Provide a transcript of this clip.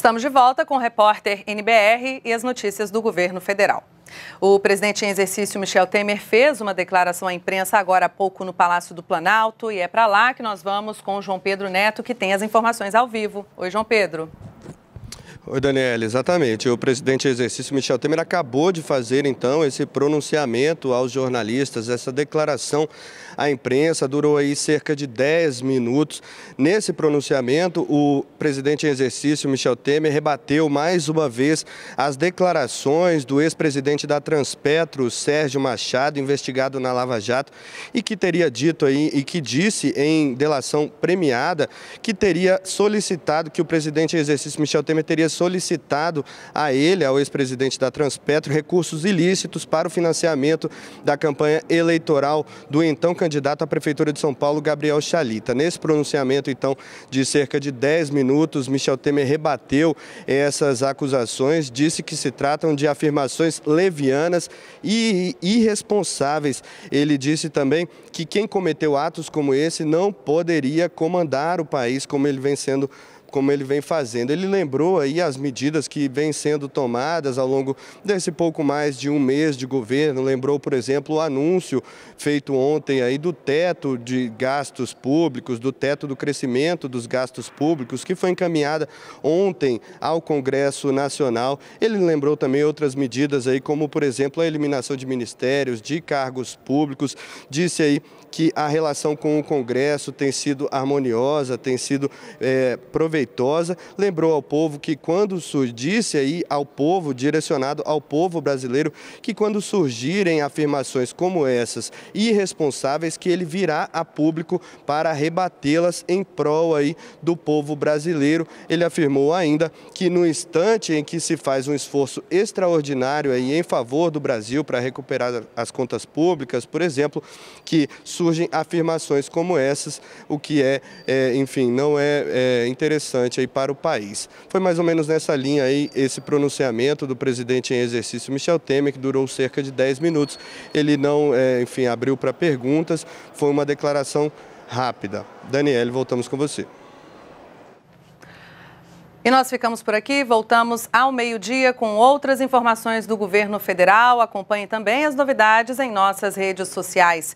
Estamos de volta com o repórter NBR e as notícias do governo federal. O presidente em exercício Michel Temer fez uma declaração à imprensa agora há pouco no Palácio do Planalto e é para lá que nós vamos com o João Pedro Neto, que tem as informações ao vivo. Oi, João Pedro. Oi, Daniela, exatamente. O presidente em exercício Michel Temer acabou de fazer, então, esse pronunciamento aos jornalistas, essa declaração à imprensa, durou aí cerca de 10 minutos. Nesse pronunciamento, o presidente em exercício Michel Temer rebateu mais uma vez as declarações do ex-presidente da Transpetro, Sérgio Machado, investigado na Lava Jato, e que teria dito aí, e que disse em delação premiada, que teria solicitado que o presidente em exercício Michel Temer teria solicitado a ele, ao ex-presidente da Transpetro, recursos ilícitos para o financiamento da campanha eleitoral do então candidato à Prefeitura de São Paulo, Gabriel Chalita. Nesse pronunciamento, então, de cerca de 10 minutos, Michel Temer rebateu essas acusações, disse que se tratam de afirmações levianas e irresponsáveis. Ele disse também que quem cometeu atos como esse não poderia comandar o país como ele vem sendo como ele vem fazendo. Ele lembrou aí as medidas que vêm sendo tomadas ao longo desse pouco mais de um mês de governo. Lembrou, por exemplo, o anúncio feito ontem aí do teto de gastos públicos, do teto do crescimento dos gastos públicos, que foi encaminhada ontem ao Congresso Nacional. Ele lembrou também outras medidas aí, como por exemplo a eliminação de ministérios, de cargos públicos. Disse aí que a relação com o Congresso tem sido harmoniosa, tem sido é, eh, proveitosa proveitosa, lembrou ao povo que quando surgisse disse aí ao povo, direcionado ao povo brasileiro, que quando surgirem afirmações como essas irresponsáveis, que ele virá a público para rebatê-las em prol aí do povo brasileiro. Ele afirmou ainda que no instante em que se faz um esforço extraordinário aí em favor do Brasil para recuperar as contas públicas, por exemplo, que surgem afirmações como essas, o que é, é enfim, não é, é interessante interessante aí para o país. Foi mais ou menos nessa linha aí esse pronunciamento do presidente em exercício Michel Temer, que durou cerca de 10 minutos. Ele não, é, enfim, abriu para perguntas, foi uma declaração rápida. Daniele, voltamos com você. E nós ficamos por aqui, voltamos ao meio-dia com outras informações do governo federal. Acompanhe também as novidades em nossas redes sociais.